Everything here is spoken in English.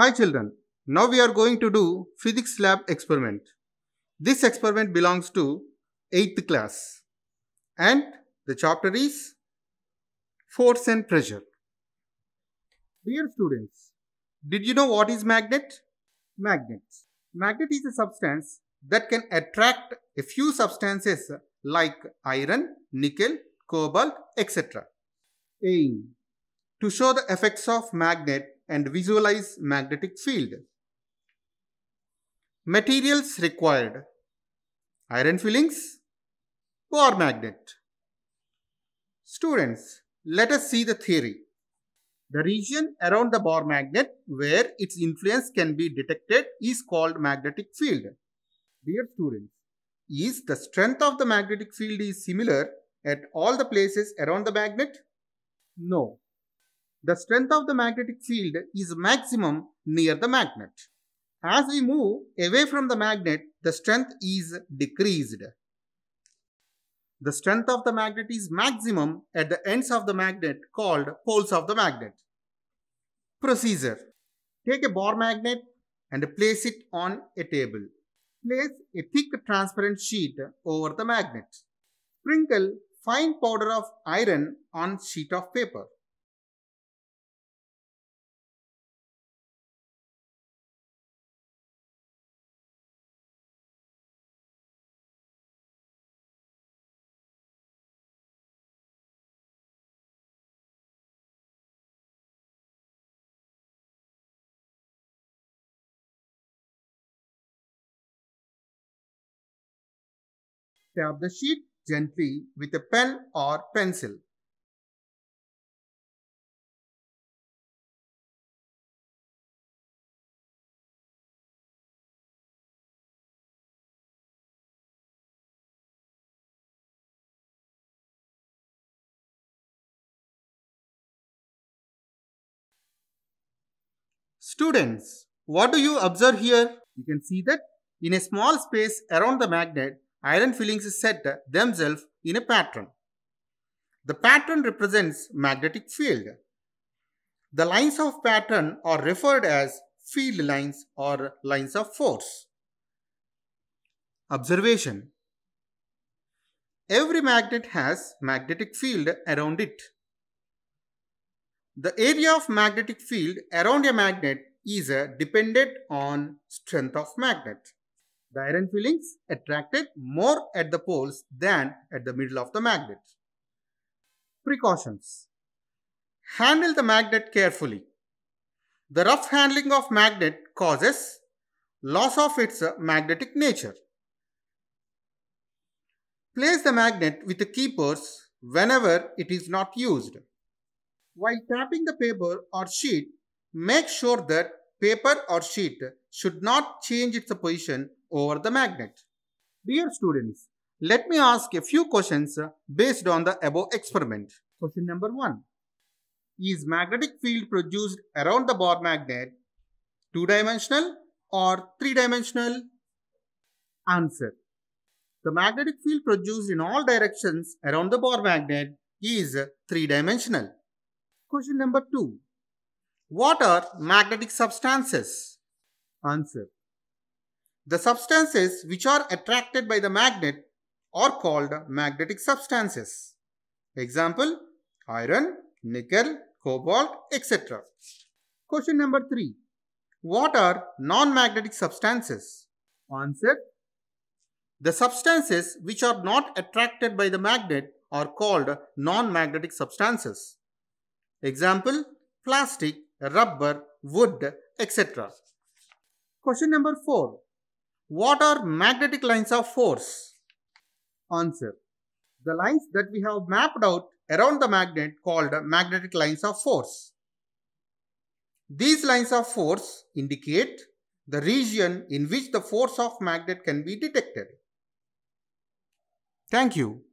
Hi children, now we are going to do physics lab experiment. This experiment belongs to 8th class and the chapter is force and pressure. Dear students, did you know what is magnet? Magnet. Magnet is a substance that can attract a few substances like iron, nickel, cobalt, etc. Aim. To show the effects of magnet and visualize magnetic field. Materials required iron fillings, or magnet. Students, let us see the theory. The region around the bar magnet where its influence can be detected is called magnetic field. Dear students, is the strength of the magnetic field is similar at all the places around the magnet? No the strength of the magnetic field is maximum near the magnet. As we move away from the magnet, the strength is decreased. The strength of the magnet is maximum at the ends of the magnet called poles of the magnet. Procedure Take a bar magnet and place it on a table. Place a thick transparent sheet over the magnet. Sprinkle fine powder of iron on sheet of paper. Tap the sheet gently with a pen or pencil. Students, what do you observe here? You can see that in a small space around the magnet, iron fillings set themselves in a pattern. The pattern represents magnetic field. The lines of pattern are referred as field lines or lines of force. Observation Every magnet has magnetic field around it. The area of magnetic field around a magnet is dependent on strength of magnet. The iron filings attracted more at the poles than at the middle of the magnet. Precautions Handle the magnet carefully. The rough handling of magnet causes loss of its uh, magnetic nature. Place the magnet with the keepers whenever it is not used. While tapping the paper or sheet, make sure that paper or sheet should not change its position over the magnet. Dear students, let me ask a few questions based on the above experiment. Question number 1. Is magnetic field produced around the bar magnet two-dimensional or three-dimensional? Answer. The magnetic field produced in all directions around the bar magnet is three-dimensional. Question number 2. What are magnetic substances? Answer. The substances which are attracted by the magnet are called magnetic substances. Example, iron, nickel, cobalt, etc. Question number 3. What are non-magnetic substances? Answer. The substances which are not attracted by the magnet are called non-magnetic substances. Example, plastic, rubber, wood, etc. Question number 4. What are magnetic lines of force? Answer. The lines that we have mapped out around the magnet called magnetic lines of force. These lines of force indicate the region in which the force of magnet can be detected. Thank you.